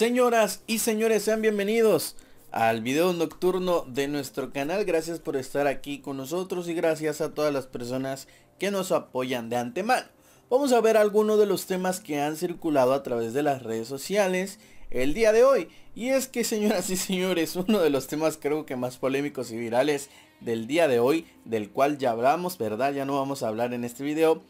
Señoras y señores, sean bienvenidos al video nocturno de nuestro canal. Gracias por estar aquí con nosotros y gracias a todas las personas que nos apoyan de antemano. Vamos a ver algunos de los temas que han circulado a través de las redes sociales el día de hoy. Y es que, señoras y señores, uno de los temas creo que más polémicos y virales del día de hoy, del cual ya hablamos, ¿verdad? Ya no vamos a hablar en este video.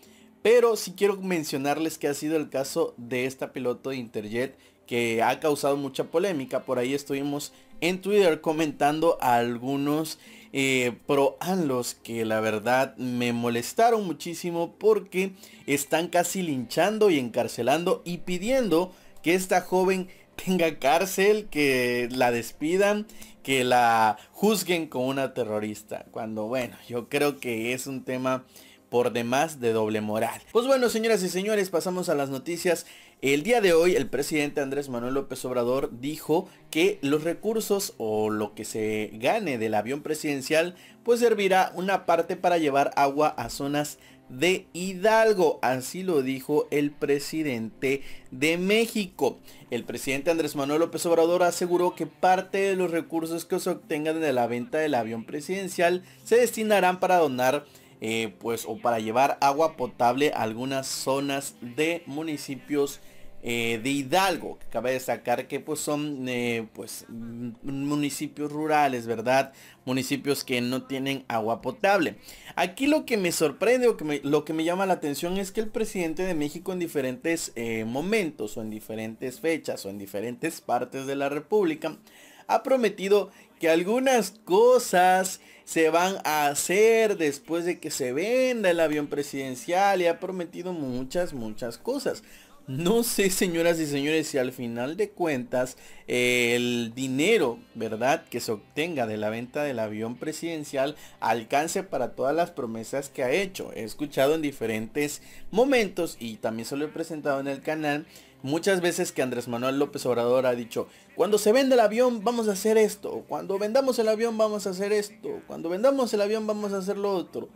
Pero sí quiero mencionarles que ha sido el caso de esta piloto de Interjet que ha causado mucha polémica. Por ahí estuvimos en Twitter comentando a algunos eh, pro anlos que la verdad me molestaron muchísimo porque están casi linchando y encarcelando y pidiendo que esta joven tenga cárcel, que la despidan, que la juzguen como una terrorista. Cuando bueno, yo creo que es un tema por demás de doble moral. Pues bueno, señoras y señores, pasamos a las noticias el día de hoy el presidente Andrés Manuel López Obrador dijo que los recursos o lo que se gane del avión presidencial pues servirá una parte para llevar agua a zonas de Hidalgo. Así lo dijo el presidente de México. El presidente Andrés Manuel López Obrador aseguró que parte de los recursos que se obtengan de la venta del avión presidencial se destinarán para donar eh, pues o para llevar agua potable a algunas zonas de municipios eh, de Hidalgo, que cabe destacar que pues son eh, pues mm, municipios rurales, ¿verdad? Municipios que no tienen agua potable. Aquí lo que me sorprende o que me, lo que me llama la atención es que el presidente de México en diferentes eh, momentos o en diferentes fechas o en diferentes partes de la República ha prometido que algunas cosas se van a hacer después de que se venda el avión presidencial y ha prometido muchas, muchas cosas. No sé, señoras y señores, si al final de cuentas el dinero, ¿verdad?, que se obtenga de la venta del avión presidencial alcance para todas las promesas que ha hecho. He escuchado en diferentes momentos y también se lo he presentado en el canal. Muchas veces que Andrés Manuel López Obrador ha dicho, cuando se vende el avión vamos a hacer esto, cuando vendamos el avión vamos a hacer esto, cuando vendamos el avión vamos a hacer lo otro.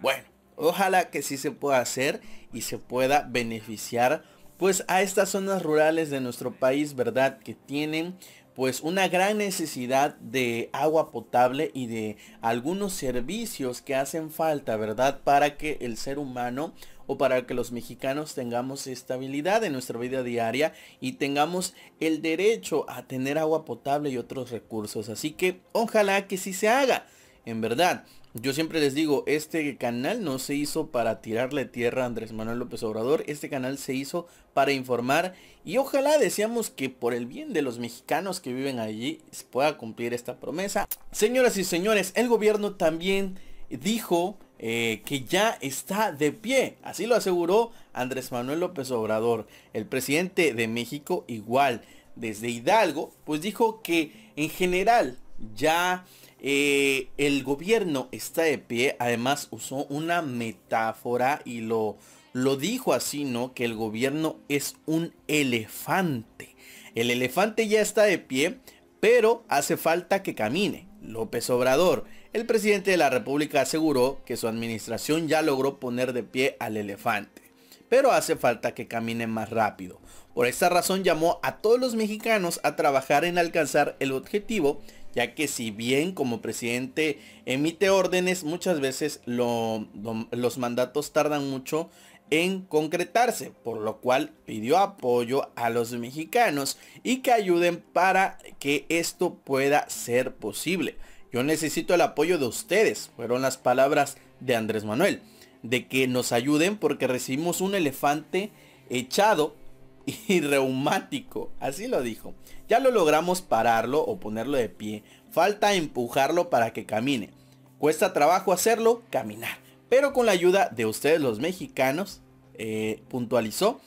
Bueno, ojalá que sí se pueda hacer y se pueda beneficiar pues a estas zonas rurales de nuestro país, ¿verdad? Que tienen pues una gran necesidad de agua potable y de algunos servicios que hacen falta, ¿verdad? Para que el ser humano o para que los mexicanos tengamos estabilidad en nuestra vida diaria y tengamos el derecho a tener agua potable y otros recursos. Así que ojalá que sí se haga, en verdad. Yo siempre les digo, este canal no se hizo para tirarle tierra a Andrés Manuel López Obrador, este canal se hizo para informar y ojalá deseamos que por el bien de los mexicanos que viven allí se pueda cumplir esta promesa. Señoras y señores, el gobierno también dijo eh, que ya está de pie. Así lo aseguró Andrés Manuel López Obrador. El presidente de México igual, desde Hidalgo, pues dijo que en general ya eh, el gobierno está de pie, además usó una metáfora y lo, lo dijo así, ¿no? Que el gobierno es un elefante. El elefante ya está de pie, pero hace falta que camine. López Obrador, el presidente de la República aseguró que su administración ya logró poner de pie al elefante, pero hace falta que camine más rápido. Por esta razón llamó a todos los mexicanos a trabajar en alcanzar el objetivo ya que si bien como presidente emite órdenes, muchas veces los mandatos tardan mucho en concretarse, por lo cual pidió apoyo a los mexicanos y que ayuden para que esto pueda ser posible. Yo necesito el apoyo de ustedes, fueron las palabras de Andrés Manuel, de que nos ayuden porque recibimos un elefante echado y reumático. Así lo dijo. Ya lo logramos pararlo o ponerlo de pie. Falta empujarlo para que camine. Cuesta trabajo hacerlo caminar. Pero con la ayuda de ustedes los mexicanos, eh, puntualizó,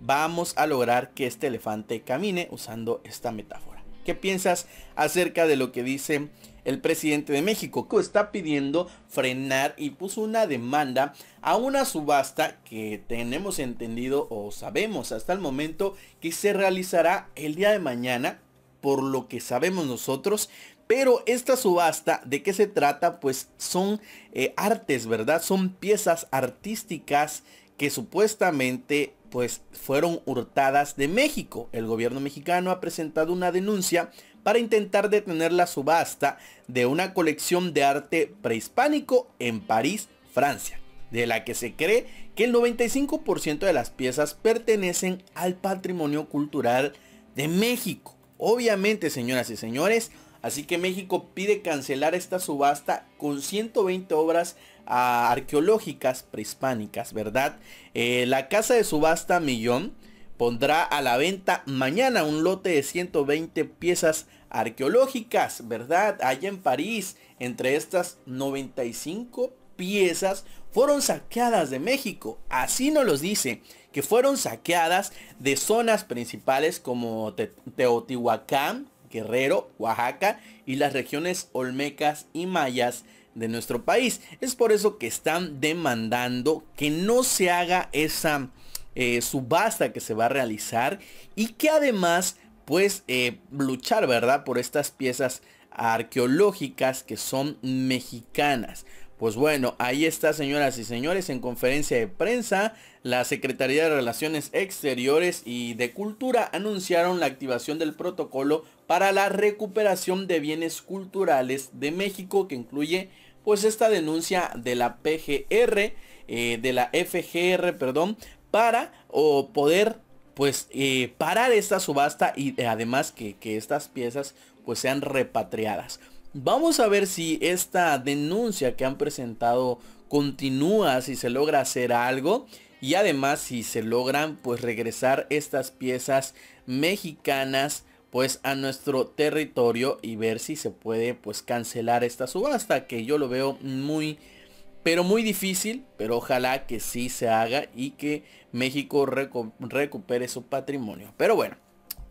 vamos a lograr que este elefante camine usando esta metáfora. ¿Qué piensas acerca de lo que dice el presidente de México está pidiendo frenar y puso una demanda a una subasta que tenemos entendido o sabemos hasta el momento que se realizará el día de mañana, por lo que sabemos nosotros, pero esta subasta, ¿de qué se trata? Pues son eh, artes, ¿verdad? Son piezas artísticas que supuestamente pues fueron hurtadas de México. El gobierno mexicano ha presentado una denuncia para intentar detener la subasta de una colección de arte prehispánico en París, Francia, de la que se cree que el 95% de las piezas pertenecen al patrimonio cultural de México. Obviamente, señoras y señores, así que México pide cancelar esta subasta con 120 obras ah, arqueológicas prehispánicas, ¿verdad? Eh, la casa de subasta Millón pondrá a la venta mañana un lote de 120 piezas arqueológicas, ¿verdad? Allá en París, entre estas 95 piezas fueron saqueadas de México. Así nos los dice, que fueron saqueadas de zonas principales como Teotihuacán, Guerrero, Oaxaca y las regiones olmecas y mayas de nuestro país. Es por eso que están demandando que no se haga esa eh, subasta que se va a realizar y que además pues luchar, ¿verdad? Por estas piezas arqueológicas que son mexicanas. Pues bueno, ahí está, señoras y señores, en conferencia de prensa, la Secretaría de Relaciones Exteriores y de Cultura anunciaron la activación del protocolo para la recuperación de bienes culturales de México, que incluye pues esta denuncia de la PGR, eh, de la FGR, perdón, para o poder pues eh, parar esta subasta y eh, además que, que estas piezas pues sean repatriadas. Vamos a ver si esta denuncia que han presentado continúa, si se logra hacer algo y además si se logran pues regresar estas piezas mexicanas pues a nuestro territorio y ver si se puede pues cancelar esta subasta que yo lo veo muy pero muy difícil, pero ojalá que sí se haga y que México recupere su patrimonio. Pero bueno,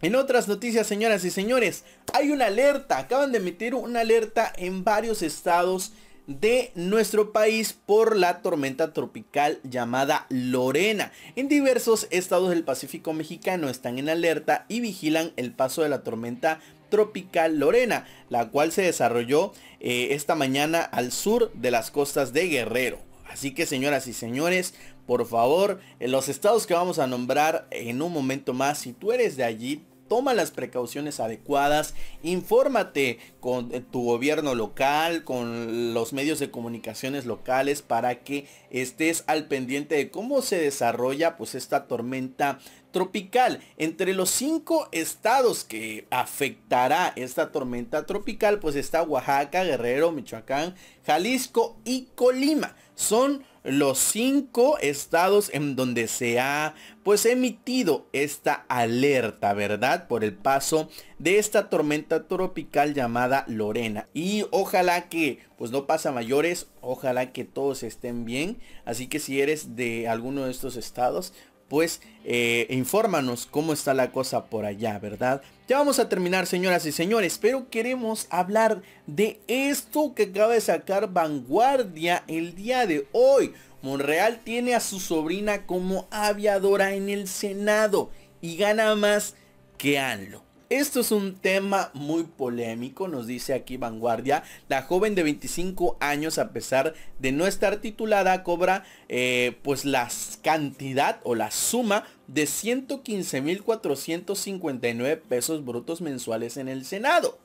en otras noticias, señoras y señores, hay una alerta, acaban de emitir una alerta en varios estados de nuestro país por la tormenta tropical llamada Lorena. En diversos estados del Pacífico mexicano están en alerta y vigilan el paso de la tormenta tropical Lorena, la cual se desarrolló eh, esta mañana al sur de las costas de Guerrero. Así que señoras y señores, por favor, los estados que vamos a nombrar en un momento más, si tú eres de allí, toma las precauciones adecuadas, infórmate con eh, tu gobierno local, con los medios de comunicaciones locales para que estés al pendiente de cómo se desarrolla pues esta tormenta tropical. Entre los cinco estados que afectará esta tormenta tropical, pues está Oaxaca, Guerrero, Michoacán, Jalisco y Colima. Son los cinco estados en donde se ha pues emitido esta alerta, ¿verdad? Por el paso de esta tormenta tropical llamada Lorena. Y ojalá que pues no pasa mayores, ojalá que todos estén bien. Así que si eres de alguno de estos estados, pues eh, infórmanos cómo está la cosa por allá, ¿verdad? Ya vamos a terminar, señoras y señores, pero queremos hablar de esto que acaba de sacar Vanguardia el día de hoy. Monreal tiene a su sobrina como aviadora en el Senado y gana más que Anlo. Esto es un tema muy polémico, nos dice aquí Vanguardia. La joven de 25 años, a pesar de no estar titulada, cobra eh, pues la cantidad o la suma de 115.459 pesos brutos mensuales en el Senado.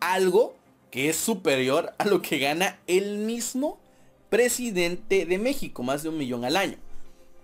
Algo que es superior a lo que gana el mismo presidente de México, más de un millón al año.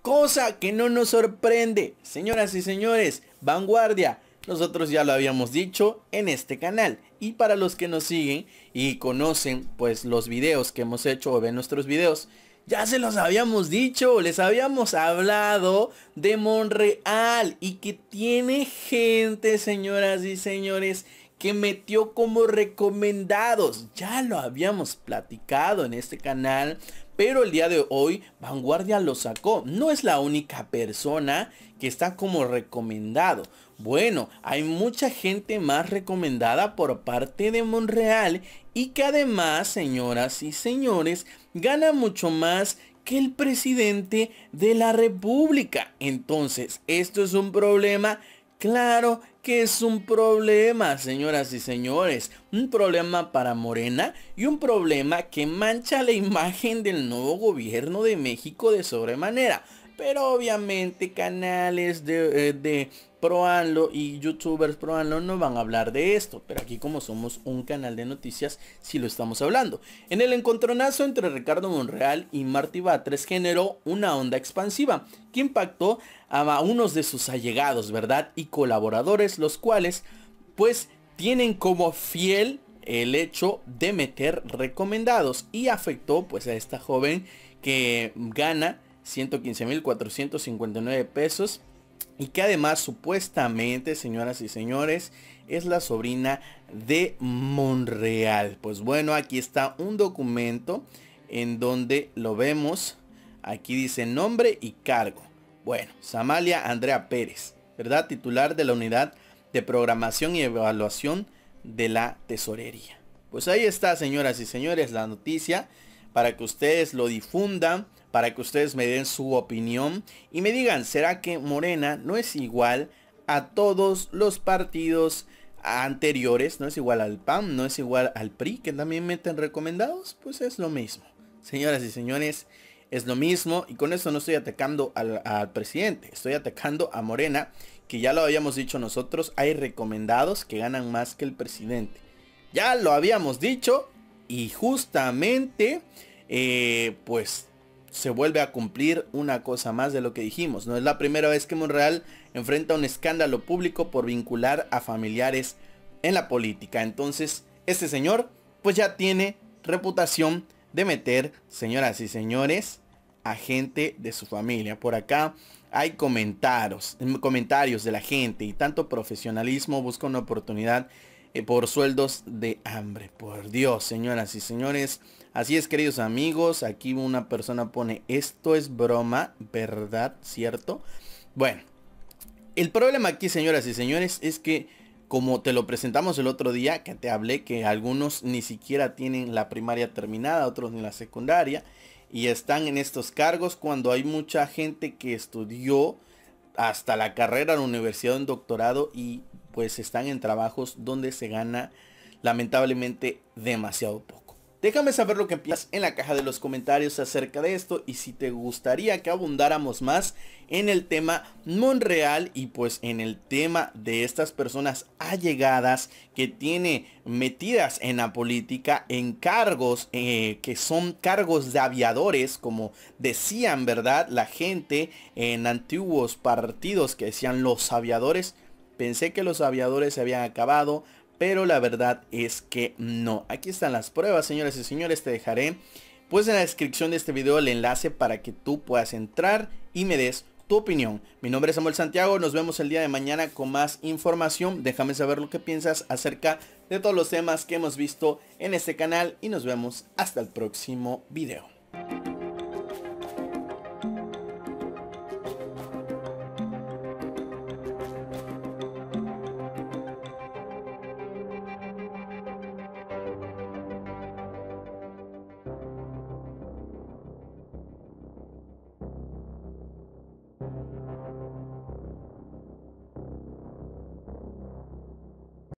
Cosa que no nos sorprende. Señoras y señores, Vanguardia nosotros ya lo habíamos dicho en este canal. Y para los que nos siguen y conocen pues los videos que hemos hecho o ven nuestros videos, ya se los habíamos dicho, les habíamos hablado de Monreal y que tiene gente, señoras y señores, que metió como recomendados. Ya lo habíamos platicado en este canal pero el día de hoy Vanguardia lo sacó. No es la única persona que está como recomendado. Bueno, hay mucha gente más recomendada por parte de Monreal y que además, señoras y señores, gana mucho más que el presidente de la República. Entonces, esto es un problema Claro que es un problema, señoras y señores. Un problema para Morena y un problema que mancha la imagen del nuevo gobierno de México de sobremanera. Pero obviamente canales de, eh, de ProAnlo y youtubers ProAnlo no van a hablar de esto, pero aquí como somos un canal de noticias, sí lo estamos hablando. En el encontronazo entre Ricardo Monreal y Martí Batres generó una onda expansiva que impactó a unos de sus allegados, ¿verdad? Y colaboradores, los cuales pues tienen como fiel el hecho de meter recomendados y afectó pues a esta joven que gana 115.459 pesos. Y que además supuestamente, señoras y señores, es la sobrina de Monreal. Pues bueno, aquí está un documento en donde lo vemos. Aquí dice nombre y cargo. Bueno, Samalia Andrea Pérez, ¿verdad? Titular de la unidad de programación y evaluación de la tesorería. Pues ahí está, señoras y señores, la noticia para que ustedes lo difundan, para que ustedes me den su opinión y me digan, ¿será que Morena no es igual a todos los partidos anteriores? ¿No es igual al PAN? ¿No es igual al PRI que también meten recomendados? Pues es lo mismo. Señoras y señores, es lo mismo y con eso no estoy atacando al, presidente, estoy atacando a Morena, que ya lo habíamos dicho nosotros, hay recomendados que ganan más que el presidente. Ya lo habíamos dicho y justamente, eh, pues se vuelve a cumplir una cosa más de lo que dijimos. No es la primera vez que Monreal enfrenta un escándalo público por vincular a familiares en la política. Entonces, este señor pues ya tiene reputación de meter, señoras y señores, a gente de su familia. Por acá hay comentarios, comentarios de la gente y tanto profesionalismo busca una oportunidad eh, por sueldos de hambre. Por Dios, señoras y señores. Así es, queridos amigos. Aquí una persona pone, esto es broma, ¿verdad? ¿Cierto? Bueno, el problema aquí, señoras y señores, es que como te lo presentamos el otro día, que te hablé que algunos ni siquiera tienen la primaria terminada, otros ni la secundaria, y están en estos cargos cuando hay mucha gente que estudió hasta la carrera, la universidad, un doctorado y pues están en trabajos donde se gana lamentablemente demasiado poco. Déjame saber lo que piensas en la caja de los comentarios acerca de esto y si te gustaría que abundáramos más en el tema Monreal y pues en el tema de estas personas allegadas que tiene metidas en la política en cargos eh, que son cargos de aviadores como decían verdad la gente en antiguos partidos que decían los aviadores Pensé que los aviadores se habían acabado, pero la verdad es que no. Aquí están las pruebas, señores y señores, te dejaré pues en la descripción de este video el enlace para que tú puedas entrar y me des tu opinión. Mi nombre es Samuel Santiago, nos vemos el día de mañana con más información. Déjame saber lo que piensas acerca de todos los temas que hemos visto en este canal y nos vemos hasta el próximo video.